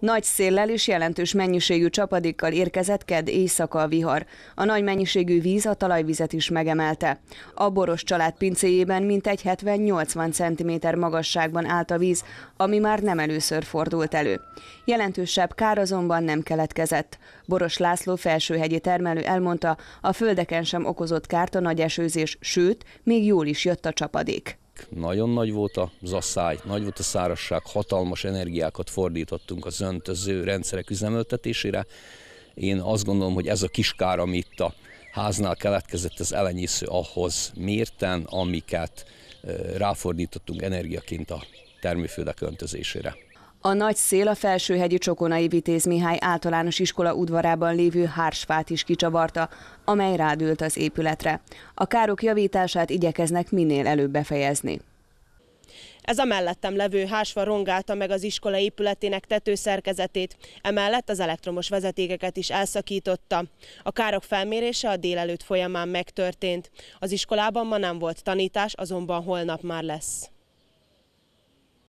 Nagy széllel és jelentős mennyiségű csapadékkal érkezett ked éjszaka a vihar. A nagy mennyiségű víz a talajvizet is megemelte. A boros család pincéjében mintegy 70-80 cm magasságban állt a víz, ami már nem először fordult elő. Jelentősebb kár azonban nem keletkezett. Boros László felsőhegyi termelő elmondta, a földeken sem okozott kárt a nagy esőzés, sőt, még jól is jött a csapadék nagyon nagy volt a asszály, nagy volt a szárasság, hatalmas energiákat fordítottunk az öntöző rendszerek üzemeltetésére. Én azt gondolom, hogy ez a kiskár, amit itt a háznál keletkezett, az elenyésző ahhoz mérten, amiket ráfordítottunk energiaként a termőföldek öntözésére. A nagy szél a felsőhegyi Csokonai Vitéz Mihály általános iskola udvarában lévő hársfát is kicsavarta, amely rádült az épületre. A károk javítását igyekeznek minél előbb befejezni. Ez a mellettem levő hásva rongálta meg az iskola épületének tetőszerkezetét, emellett az elektromos vezetékeket is elszakította. A károk felmérése a délelőtt folyamán megtörtént. Az iskolában ma nem volt tanítás, azonban holnap már lesz.